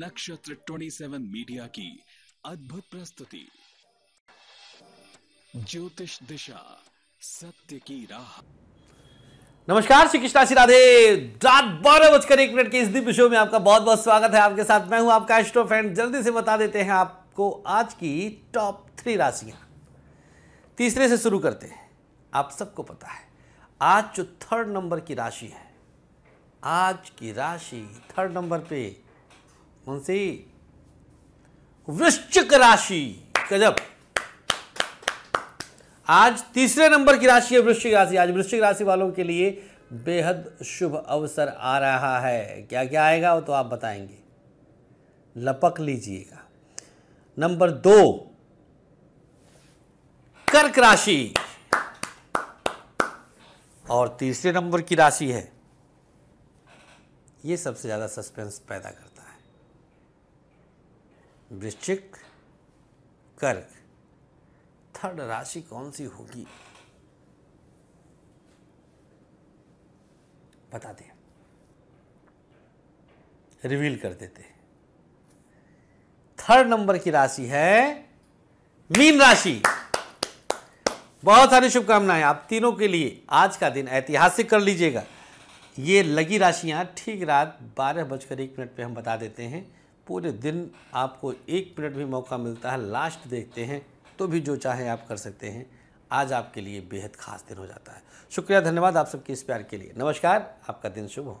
नक्षत्र 27 मीडिया की अद्भुत प्रस्तुति ज्योतिष दिशा सत्य की राह नमस्कार श्री कृष्णा श्री राधे रात बारह बजकर एक मिनट के इस दिव्य शो में आपका बहुत बहुत स्वागत है आपके साथ मैं हूं आपका एस्ट्रो फ्रेंड जल्दी से बता देते हैं आपको आज की टॉप थ्री राशियां तीसरे से शुरू करते हैं आप सबको पता है आज जो थर्ड नंबर की राशि है आज की राशि थर्ड नंबर पे मुंशी वृश्चिक राशि गजब आज तीसरे नंबर की राशि है वृश्चिक राशि आज वृश्चिक राशि वालों के लिए बेहद शुभ अवसर आ रहा है क्या क्या आएगा वो तो आप बताएंगे लपक लीजिएगा नंबर दो कर्क राशि और तीसरे नंबर की राशि है ये सबसे ज़्यादा सस्पेंस पैदा करता है वृश्चिक कर्क थर्ड राशि कौन सी होगी बता दें रिवील कर देते थर्ड नंबर की राशि है मीन राशि बहुत सारी शुभकामनाएं आप तीनों के लिए आज का दिन ऐतिहासिक कर लीजिएगा ये लगी राशियां ठीक रात बारह बजकर एक मिनट पे हम बता देते हैं पूरे दिन आपको एक मिनट भी मौका मिलता है लास्ट देखते हैं तो भी जो चाहें आप कर सकते हैं आज आपके लिए बेहद खास दिन हो जाता है शुक्रिया धन्यवाद आप सबके इस प्यार के लिए नमस्कार आपका दिन शुभ हो